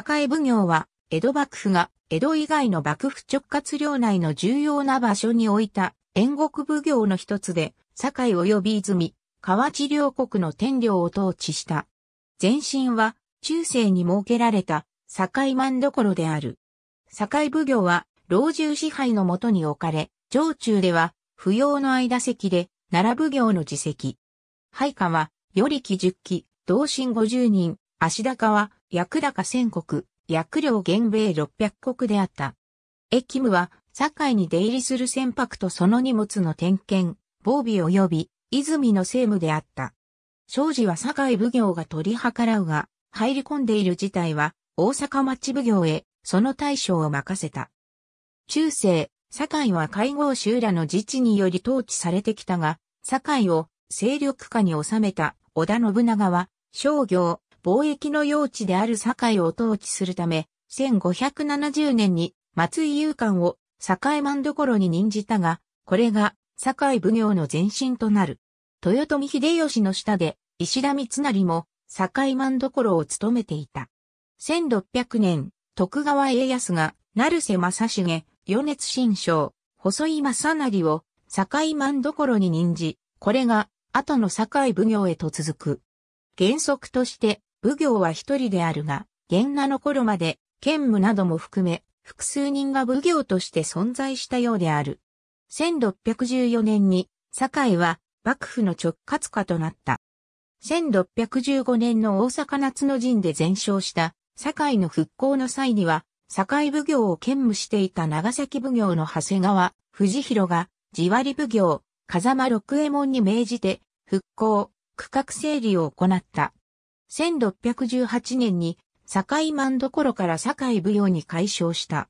栄奉行は、江戸幕府が、江戸以外の幕府直轄領内の重要な場所に置いた、遠国奉行の一つで、堺及び泉、河内両国の天領を統治した。前身は、中世に設けられた、堺万所である。堺奉行は、老中支配のもとに置かれ、上中では、不要の間席で、奈良奉行の自席。配下は、より木十期、同心五十人、足高は、薬高千国、薬量減米六百国であった。駅務は、堺に出入りする船舶とその荷物の点検、防備及び、泉の政務であった。庄司は堺奉行が取り計らうが、入り込んでいる事態は、大阪町奉行へ、その対象を任せた。中世、堺は会合集らの自治により統治されてきたが、堺を勢力下に収めた織田信長は、商業、貿易の用地である堺を統治するため、1570年に松井勇敢を堺万所に任じたが、これが堺奉行の前身となる。豊臣秀吉の下で石田三成も堺万所を務めていた。1600年、徳川家康が成瀬正重、米熱新章、細井正成を堺万所に任じ、これが後の堺奉行へと続く。原則として奉行は一人であるが、元名の頃まで、兼務なども含め、複数人が奉行として存在したようである。1614年に、堺は幕府の直轄下となった。1615年の大阪夏の陣で全勝した堺の復興の際には、堺奉行を兼務していた長崎奉行の長谷川、藤弘が、地割奉行、風間六右衛門に命じて、復興、区画整理を行った。1618年に堺万所から堺奉行に改称した。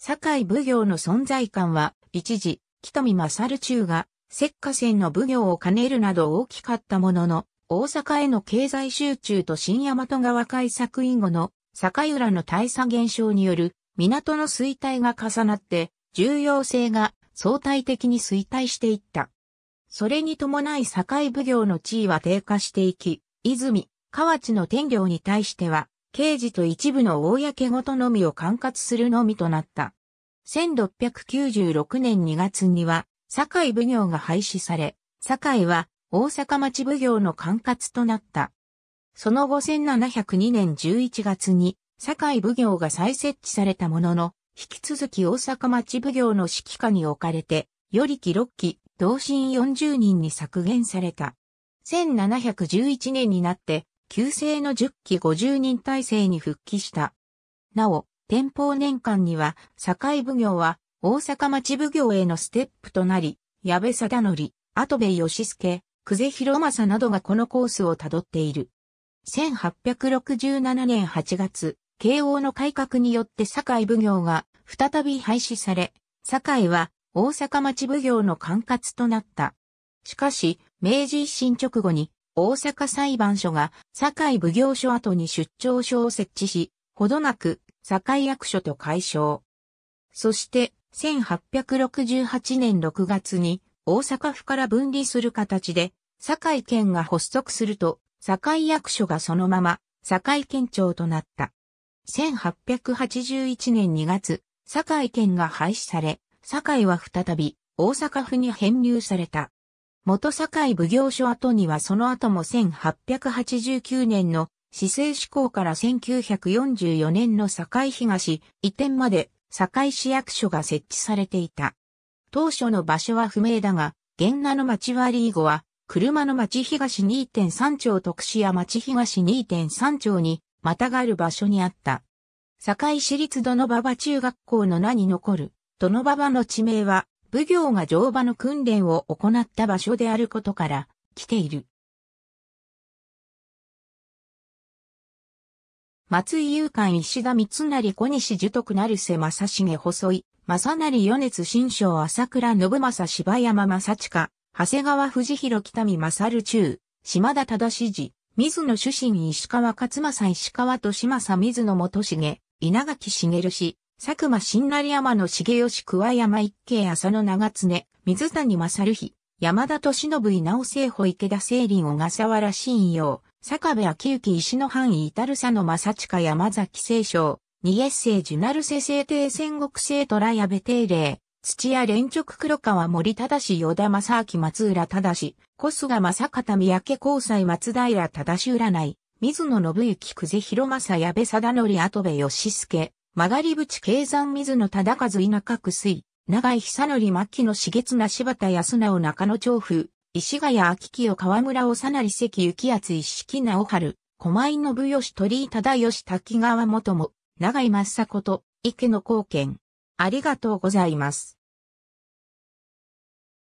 堺奉行の存在感は、一時、北見勝中が、石化船の奉行を兼ねるなど大きかったものの、大阪への経済集中と新大和川開作以後の堺浦の大差減少による港の衰退が重なって重要性が相対的に衰退していった。それに伴い堺奉行の地位は低下していき、泉、河内の天領に対しては、刑事と一部の公ごとのみを管轄するのみとなった。1696年2月には、堺奉行が廃止され、堺は大阪町奉行の管轄となった。その後1702年11月に、堺奉行が再設置されたものの、引き続き大阪町奉行の指揮下に置かれて、よりき6期、同心40人に削減された。1711年になって、旧制の10期50人体制に復帰した。なお、天保年間には、堺奉行は、大阪町奉行へのステップとなり、矢部貞則、跡部義助、久世広政などがこのコースをたどっている。1867年8月、慶応の改革によって堺奉行が再び廃止され、堺は大阪町奉行の管轄となった。しかし、明治維新直後に大阪裁判所が、堺奉行所跡に出張所を設置し、ほどなく、堺役所と解消。そして、1868年6月に、大阪府から分離する形で、堺県が発足すると、堺役所がそのまま、堺県庁となった。1881年2月、堺県が廃止され、堺は再び、大阪府に編入された。元堺奉行所跡にはその後も1889年の市政施行から1944年の堺東移転まで堺市役所が設置されていた。当初の場所は不明だが、現那の町割り後は、車の町東2.3町徳市や町東2.3町にまたがる場所にあった。堺市立殿馬場中学校の名に残る、殿馬場の地名は、奉行が乗馬の訓練を行った場所であることから来ている。松井勇敢石田三成小西樹徳成瀬正成細井、正成米津新章朝倉信正柴山正近、長谷川藤弘北見正中、島田忠史水野主審石川勝正石川島正水野元重、稲垣茂氏、佐久間新成山の重吉桑山一景浅野長常、水谷正る山田敏信稲生、聖保池田聖林小笠原信用、坂部昭之石の範囲至る佐野正近山崎聖章、二月聖樹イジュナル聖帝戦国聖虎矢部定例、土屋連直黒川森忠与田正明松浦忠、小菅正方三宅交際松平忠占い、水野信之久世広正矢部貞則跡部義介、曲がり淵経山水野忠和田舎水、長井久則牧野茂綱柴田康直中野長府、石ヶ谷秋清川村長成関幸厚一式直春、狛井信義鳥居忠義滝川元も、長井正子と池野貢献。ありがとうございます。